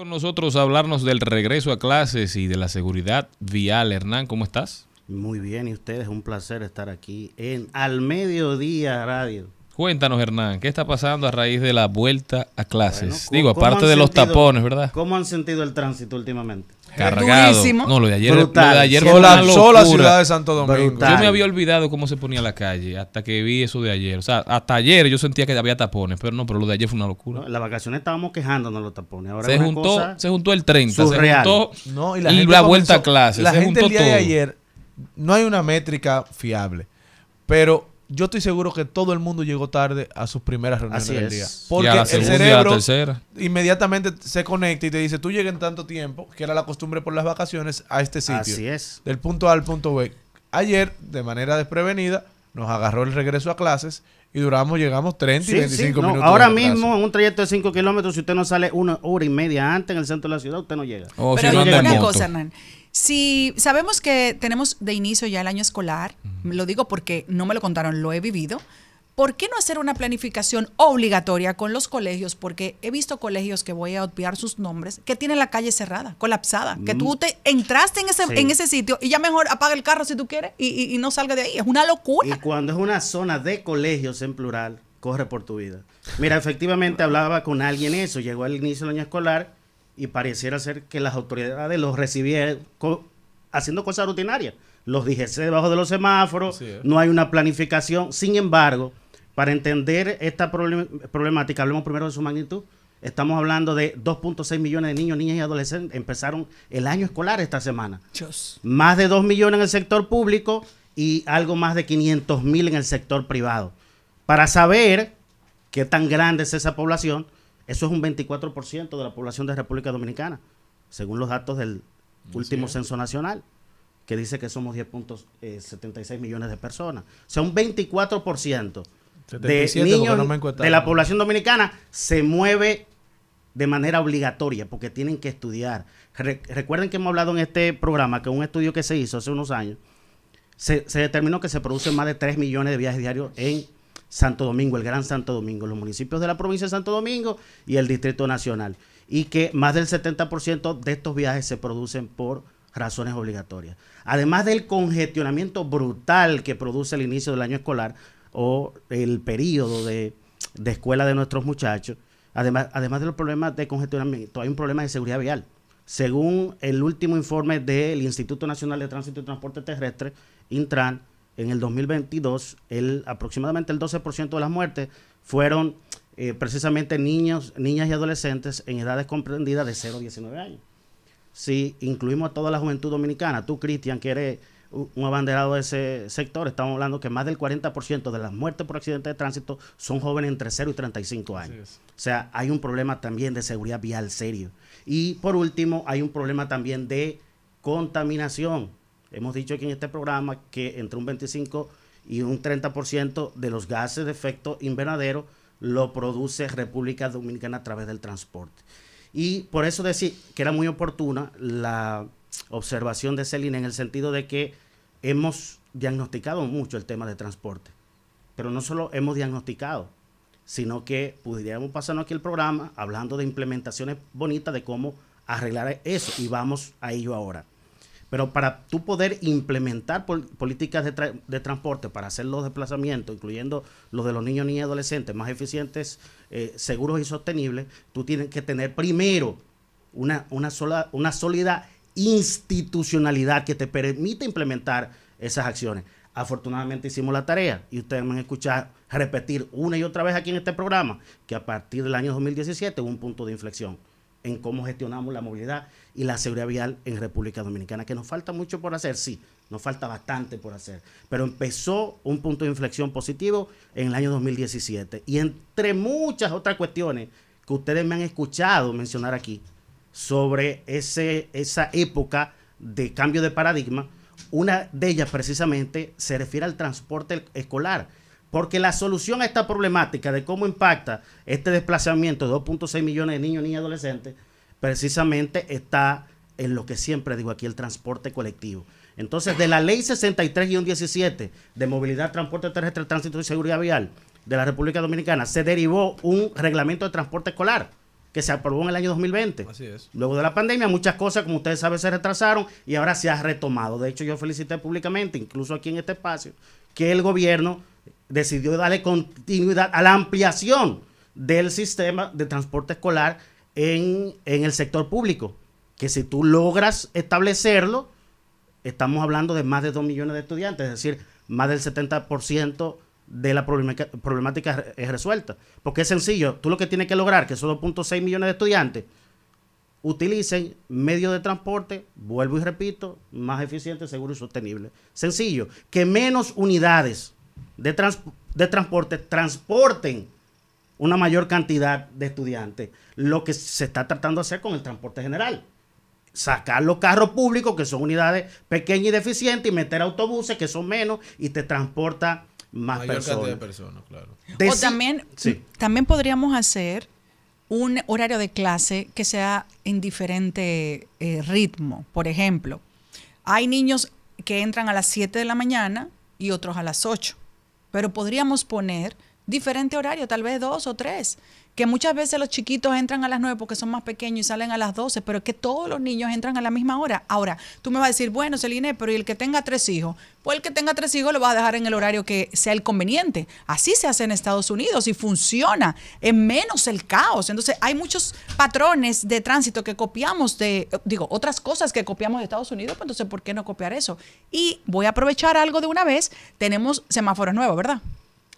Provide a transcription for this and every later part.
con nosotros hablarnos del regreso a clases y de la seguridad vial. Hernán, ¿cómo estás? Muy bien, y ustedes, un placer estar aquí en Al Mediodía Radio. Cuéntanos, Hernán, ¿qué está pasando a raíz de la vuelta a clases? Digo, aparte de los tapones, ¿verdad? ¿Cómo han sentido el tránsito últimamente? cargado. No, lo de ayer, Lo de ayer fue la ciudad de Santo Domingo. Yo me había olvidado cómo se ponía la calle hasta que vi eso de ayer. O sea, hasta ayer yo sentía que había tapones, pero no, pero lo de ayer fue una locura. en las vacaciones estábamos quejándonos los tapones. se, juntó, el 30, se juntó y la, vuelta a clase. La se gente juntó el día de ayer, no hay una métrica fiable, pero yo estoy seguro que todo el mundo llegó tarde a sus primeras reuniones del día. Porque el cerebro inmediatamente se conecta y te dice, tú llegué en tanto tiempo, que era la costumbre por las vacaciones, a este sitio. Así es. Del punto A al punto B. Ayer, de manera desprevenida, nos agarró el regreso a clases y duramos, llegamos 30 y 25 minutos. ahora mismo, en un trayecto de 5 kilómetros, si usted no sale una hora y media antes en el centro de la ciudad, usted no llega. Oh, Pero si una cosa, Hernán. Si sabemos que tenemos de inicio ya el año escolar, lo digo porque no me lo contaron, lo he vivido. ¿por qué no hacer una planificación obligatoria con los colegios? Porque he visto colegios que voy a obviar sus nombres, que tienen la calle cerrada, colapsada, que tú mm. te entraste en ese, en ese sitio y ya mejor apaga el carro si tú quieres y, no salga de ahí. Es una locura. Y cuando es una zona de colegios en plural, corre por tu vida. Mira, efectivamente hablaba con alguien eso, llegó al inicio del año escolar y pareciera ser que las autoridades los recibían haciendo cosas rutinarias. Los dijese debajo de los semáforos, no hay una planificación. Sin embargo, para entender esta problemática, hablemos primero de su magnitud. Estamos hablando de 2.6 millones de niños, niñas y adolescentes empezaron el año escolar esta semana. Más de 2 millones en el sector público y algo más de 500 mil en el sector privado. Para saber qué tan grande es esa población, eso es un 24% de la población de República Dominicana, según los datos del último censo nacional, que dice que somos 10.76 eh, millones de personas. O sea, un 24% de niños de la población dominicana se mueve de manera obligatoria porque tienen que estudiar. recuerden que hemos hablado en este programa que un estudio que se hizo hace unos años se, se determinó que se producen más de 3 millones de viajes diarios en Santo Domingo, el Gran Santo Domingo, los municipios de la provincia de Santo Domingo y el Distrito Nacional. Y que más del 70% de estos viajes se producen por razones obligatorias. Además del congestionamiento brutal que produce el inicio del año escolar, o el periodo de, escuela de nuestros muchachos, además, además de los problemas de congestionamiento, hay un problema de seguridad vial. Según el último informe del Instituto Nacional de Tránsito y Transporte Terrestre, Intran, en el 2022, el, aproximadamente el 12% de las muertes fueron eh, precisamente niños, niñas y adolescentes en edades comprendidas de 0 a 19 años. Si incluimos a toda la juventud dominicana, tú, Cristian, que eres un abanderado de ese sector, estamos hablando que más del 40% de las muertes por accidentes de tránsito son jóvenes entre 0 y 35 años. O sea, hay un problema también de seguridad vial serio. Y por último, hay un problema también de contaminación. Hemos dicho aquí en este programa que entre un 25 y un 30% de los gases de efecto invernadero lo produce República Dominicana a través del transporte. Y por eso decir que era muy oportuna la observación de Celina en el sentido de que hemos diagnosticado mucho el tema de transporte, pero no solo hemos diagnosticado, sino que pudiéramos pasarnos aquí el programa hablando de implementaciones bonitas de cómo arreglar eso y vamos a ello ahora. Pero para tú poder implementar políticas de, transporte para hacer los desplazamientos, incluyendo los de los niños, niñas y adolescentes, más eficientes, eh, seguros y sostenibles, tú tienes que tener primero una, sola, una sólida institucionalidad que te permite implementar esas acciones. Afortunadamente hicimos la tarea y ustedes me han escuchado repetir una y otra vez aquí en este programa que a partir del año 2017 hubo un punto de inflexión en cómo gestionamos la movilidad y la seguridad vial en República Dominicana, que nos falta mucho por hacer, sí, nos falta bastante por hacer, pero empezó un punto de inflexión positivo en el año 2017 y entre muchas otras cuestiones que ustedes me han escuchado mencionar aquí, sobre esa época de cambio de paradigma. Una de ellas precisamente se refiere al transporte escolar, porque la solución a esta problemática de cómo impacta este desplazamiento de 2.6 millones de niños, niñas y adolescentes, precisamente está en lo que siempre digo aquí, el transporte colectivo. Entonces, de la ley 63-17 de movilidad, transporte terrestre, tránsito y seguridad vial de la República Dominicana, se derivó un reglamento de transporte escolar que se aprobó en el año 2020. Así es. Luego de la pandemia, muchas cosas, como ustedes saben, se retrasaron y ahora se ha retomado. De hecho, yo felicité públicamente, incluso aquí en este espacio, que el gobierno decidió darle continuidad a la ampliación del sistema de transporte escolar en, en el sector público. Que si tú logras establecerlo, estamos hablando de más de 2 millones de estudiantes, es decir, más del 70% de la problemática es eh, resuelta. Porque es sencillo, tú lo que tienes que lograr que esos 2.6 millones de estudiantes utilicen medios de transporte, vuelvo y repito, más eficiente, seguro y sostenible. Sencillo, que menos unidades de, de transporte transporten una mayor cantidad de estudiantes, lo que se está tratando de hacer con el transporte general. Sacar los carros públicos, que son unidades pequeñas y deficientes, y meter autobuses, que son menos, y te transporta más personas. de personas claro. o también, también podríamos hacer un horario de clase que sea en diferente eh, ritmo. Por ejemplo, hay niños que entran a las 7 de la mañana y otros a las 8, pero podríamos poner diferente horario, tal vez dos o tres, que muchas veces los chiquitos entran a las nueve porque son más pequeños y salen a las doce, pero es que todos los niños entran a la misma hora. Ahora, tú me vas a decir, bueno, Celine, pero ¿y el que tenga tres hijos? Pues el que tenga tres hijos lo vas a dejar en el horario que sea el conveniente. Así se hace en Estados Unidos y funciona, es menos el caos. Entonces, hay muchos patrones de tránsito que copiamos de, digo, otras cosas que copiamos de Estados Unidos, pues entonces, ¿por qué no copiar eso? Y voy a aprovechar algo de una vez, tenemos semáforos nuevos, ¿verdad?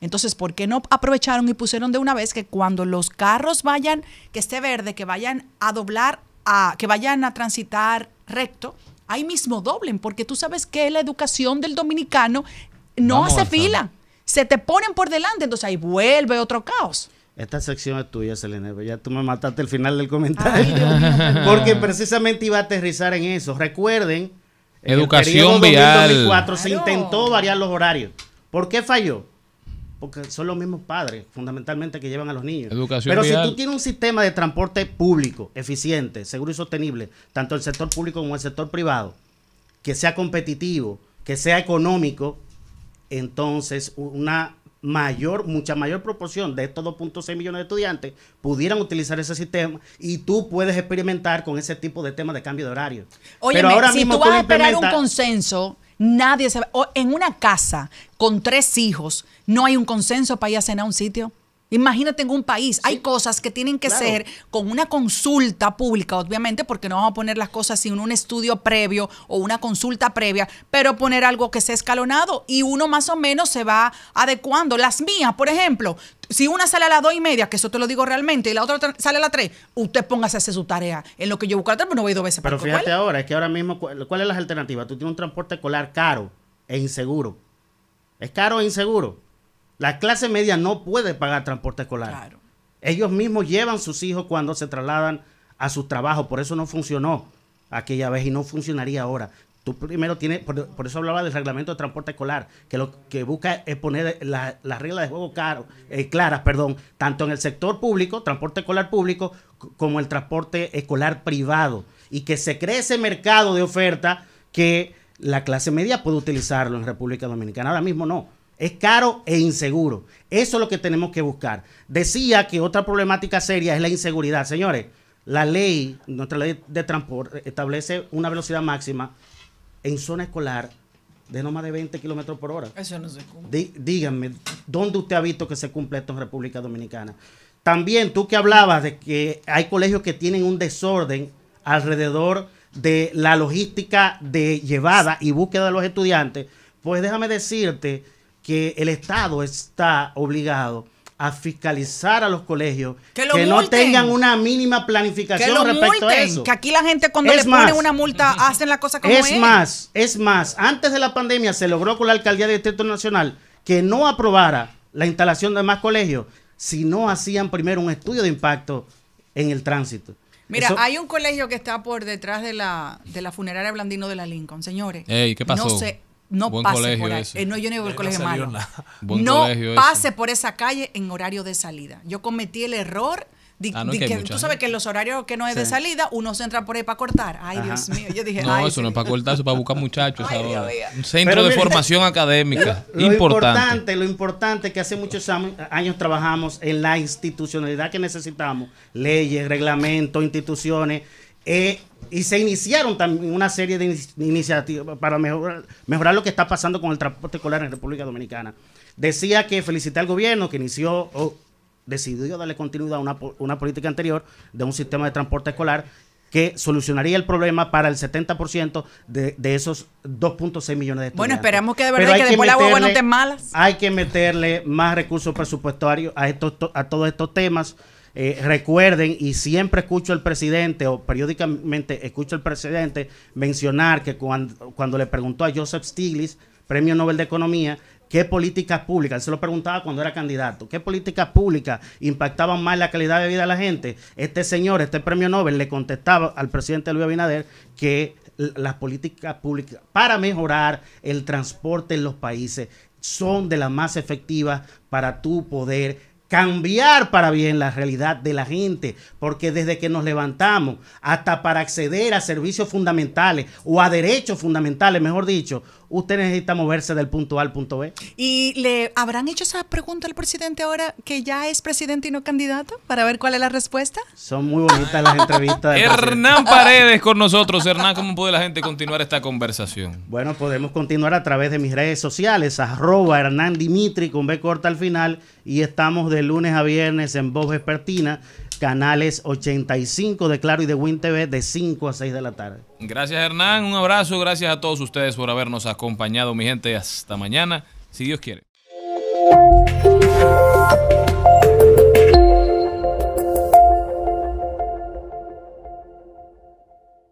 Entonces, ¿por qué no aprovecharon y pusieron de una vez que cuando los carros vayan, que esté verde, que vayan a doblar, a, que vayan a transitar recto, ahí mismo doblen? Porque tú sabes que la educación del dominicano no hace fila. Se te ponen por delante, entonces ahí vuelve otro caos. Esta sección es tuya, Selene. Ya tú me mataste el final del comentario. porque precisamente iba a aterrizar en eso. Recuerden, educación vial. se intentó variar los horarios. ¿Por qué falló? porque son los mismos padres, fundamentalmente, que llevan a los niños. Pero si tú tienes un sistema de transporte público, eficiente, seguro y sostenible, tanto el sector público como el sector privado, que sea competitivo, que sea económico, entonces una mayor, mucha mayor proporción de estos 2.6 millones de estudiantes pudieran utilizar ese sistema y tú puedes experimentar con ese tipo de temas de cambio de horario. Oye, Pero ahora si mismo tú vas a esperar un consenso Nadie se O en una casa con tres hijos, no hay un consenso para ir a cenar a un sitio. Imagínate en un país, hay cosas que tienen que ser con una consulta pública, obviamente, porque no vamos a poner las cosas sin un estudio previo o una consulta previa, pero poner algo que sea escalonado y uno más o menos se va adecuando. Las mías, por ejemplo, si una sale a las dos y media, que eso te lo digo realmente, y la otra sale a las tres, usted póngase a hacer su tarea. En lo que yo busco la pero no voy dos veces. Pero fíjate ahora, es que ahora mismo, ¿cuál es la alternativa? Tú tienes un transporte escolar caro e inseguro. Es caro e inseguro. La clase media no puede pagar transporte escolar. Ellos mismos llevan sus hijos cuando se trasladan a su trabajo. Por eso no funcionó aquella vez y no funcionaría ahora. Tú primero tienes, por, eso hablaba del reglamento de transporte escolar, que lo que busca es poner las reglas de juego eh, claras, perdón, tanto en el sector público, transporte escolar público, como el transporte escolar privado. Y que se cree ese mercado de oferta que la clase media puede utilizarlo en República Dominicana. Ahora mismo no. Es caro e inseguro. Eso es lo que tenemos que buscar. Decía que otra problemática seria es la inseguridad. Señores, la ley, nuestra ley de transporte, establece una velocidad máxima en zona escolar de no más de 20 kilómetros por hora. Eso no se cumple. díganme, ¿dónde usted ha visto que se cumple esto en República Dominicana? También tú que hablabas de que hay colegios que tienen un desorden alrededor de la logística de llevada y búsqueda de los estudiantes, pues déjame decirte que el Estado está obligado a fiscalizar a los colegios que, no tengan una mínima planificación que respecto a eso. Que aquí la gente cuando les le ponen una multa hacen la cosa como es. Es más, es más, antes de la pandemia se logró con la alcaldía del Distrito Nacional que no aprobara la instalación de más colegios si no hacían primero un estudio de impacto en el tránsito. Mira, hay un colegio que está por detrás de la, de la funeraria Blandino de la Lincoln, señores. ¿qué pasó? no pase por eh, no, colegio pase por esa calle en horario de salida. Yo cometí el error. de ah, que tú sabes que en los horarios que no es de salida, uno se entra por ahí para cortar. Ay, Dios mío. Yo dije, no, eso no es para cortar, eso es para buscar muchachos. Un centro de formación académica. Lo, importante. importante. Lo importante es que hace muchos años trabajamos en la institucionalidad que necesitamos. Leyes, reglamentos, instituciones eh, y se iniciaron también una serie de iniciativas para mejorar, mejorar lo que está pasando con el transporte escolar en República Dominicana. Decía que felicité al gobierno que inició o decidió darle continuidad a una, política anterior de un sistema de transporte escolar que solucionaría el problema para el 70% de, de esos 2.6 millones de estudiantes. Bueno, esperamos que de verdad que, después la no esté malas. Hay que meterle más recursos presupuestarios a estos a todos estos temas. Eh, recuerden, y siempre escucho al presidente, o periódicamente escucho al presidente mencionar que cuando, cuando le preguntó a Joseph Stiglitz, premio Nobel de Economía, qué políticas públicas, él se lo preguntaba cuando era candidato, qué políticas públicas impactaban más la calidad de vida de la gente. Este señor, este premio Nobel, le contestaba al presidente Luis Abinader que las políticas públicas para mejorar el transporte en los países son de las más efectivas para tu poder cambiar para bien la realidad de la gente, porque desde que nos levantamos hasta para acceder a servicios fundamentales o a derechos fundamentales, mejor dicho, usted necesita moverse del punto A al punto B. ¿Y le habrán hecho esa pregunta al presidente ahora que ya es presidente y no candidato para ver cuál es la respuesta? Son muy bonitas las entrevistas. Hernán Paredes con nosotros. Hernán, ¿cómo puede la gente continuar esta conversación? Bueno, podemos continuar a través de mis redes sociales, arroba Hernán Dimitri con B corta al final y estamos de lunes a viernes en Voz Vespertina, canales 85 de Claro y de Win TV de 5 a 6 de la tarde. Gracias Hernán, un abrazo, gracias a todos ustedes por habernos acompañado, mi gente, hasta mañana, si Dios quiere.